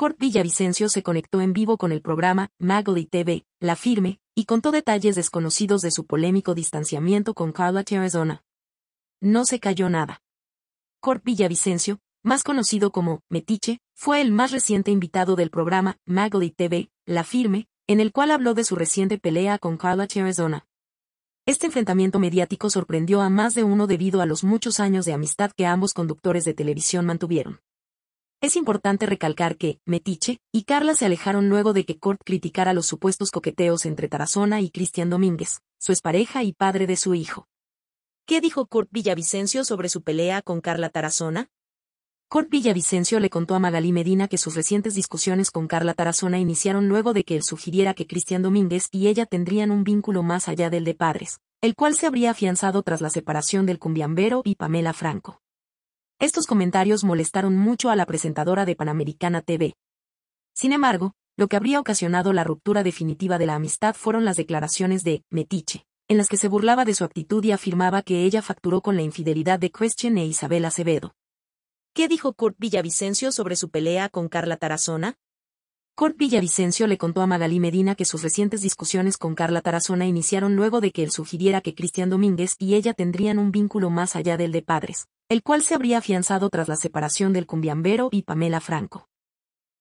Cort Villavicencio se conectó en vivo con el programa Magali TV, La Firme, y contó detalles desconocidos de su polémico distanciamiento con Carla Teresona. No se cayó nada. Cort Villavicencio, más conocido como Metiche, fue el más reciente invitado del programa Magali TV, La Firme, en el cual habló de su reciente pelea con Carla Teresona. Este enfrentamiento mediático sorprendió a más de uno debido a los muchos años de amistad que ambos conductores de televisión mantuvieron. Es importante recalcar que, Metiche y Carla se alejaron luego de que Cort criticara los supuestos coqueteos entre Tarazona y Cristian Domínguez, su expareja y padre de su hijo. ¿Qué dijo Cort Villavicencio sobre su pelea con Carla Tarazona? Cort Villavicencio le contó a Magalí Medina que sus recientes discusiones con Carla Tarazona iniciaron luego de que él sugiriera que Cristian Domínguez y ella tendrían un vínculo más allá del de padres, el cual se habría afianzado tras la separación del cumbiambero y Pamela Franco. Estos comentarios molestaron mucho a la presentadora de Panamericana TV. Sin embargo, lo que habría ocasionado la ruptura definitiva de la amistad fueron las declaraciones de Metiche, en las que se burlaba de su actitud y afirmaba que ella facturó con la infidelidad de Christian e Isabel Acevedo. ¿Qué dijo Kurt Villavicencio sobre su pelea con Carla Tarazona? Kurt Villavicencio le contó a Magalí Medina que sus recientes discusiones con Carla Tarazona iniciaron luego de que él sugiriera que Cristian Domínguez y ella tendrían un vínculo más allá del de padres, el cual se habría afianzado tras la separación del cumbiambero y Pamela Franco.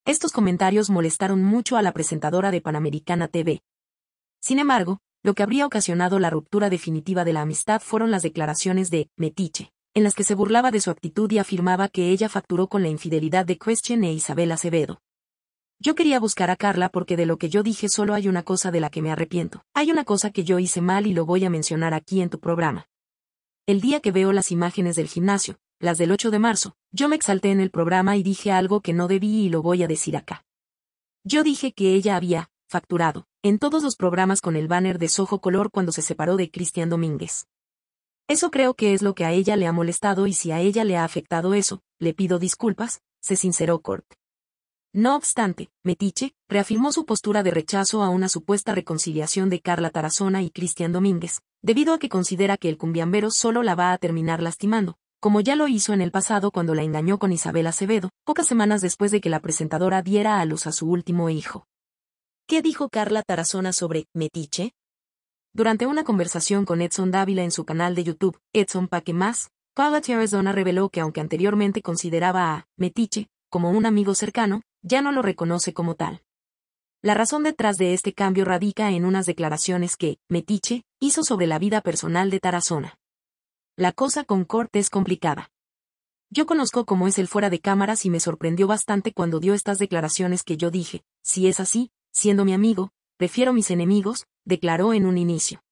Estos comentarios molestaron mucho a la presentadora de Panamericana TV. Sin embargo, lo que habría ocasionado la ruptura definitiva de la amistad fueron las declaraciones de Metiche, en las que se burlaba de su actitud y afirmaba que ella facturó con la infidelidad de Christian e Isabel Acevedo. Yo quería buscar a Carla porque de lo que yo dije solo hay una cosa de la que me arrepiento. Hay una cosa que yo hice mal y lo voy a mencionar aquí en tu programa. El día que veo las imágenes del gimnasio, las del 8 de marzo, yo me exalté en el programa y dije algo que no debí y lo voy a decir acá. Yo dije que ella había, facturado, en todos los programas con el banner de Sojo Color cuando se separó de Cristian Domínguez. Eso creo que es lo que a ella le ha molestado y si a ella le ha afectado eso, le pido disculpas, se sinceró Cort. No obstante, Metiche reafirmó su postura de rechazo a una supuesta reconciliación de Carla Tarazona y Cristian Domínguez, debido a que considera que el cumbiambero solo la va a terminar lastimando, como ya lo hizo en el pasado cuando la engañó con Isabel Acevedo, pocas semanas después de que la presentadora diera a luz a su último hijo. ¿Qué dijo Carla Tarazona sobre Metiche? Durante una conversación con Edson Dávila en su canal de YouTube, Edson Paque Más, Carla Tarazona reveló que aunque anteriormente consideraba a Metiche como un amigo cercano, ya no lo reconoce como tal. La razón detrás de este cambio radica en unas declaraciones que, Metiche, hizo sobre la vida personal de Tarazona. La cosa con corte es complicada. Yo conozco cómo es el fuera de cámaras y me sorprendió bastante cuando dio estas declaraciones que yo dije, si es así, siendo mi amigo, prefiero mis enemigos, declaró en un inicio.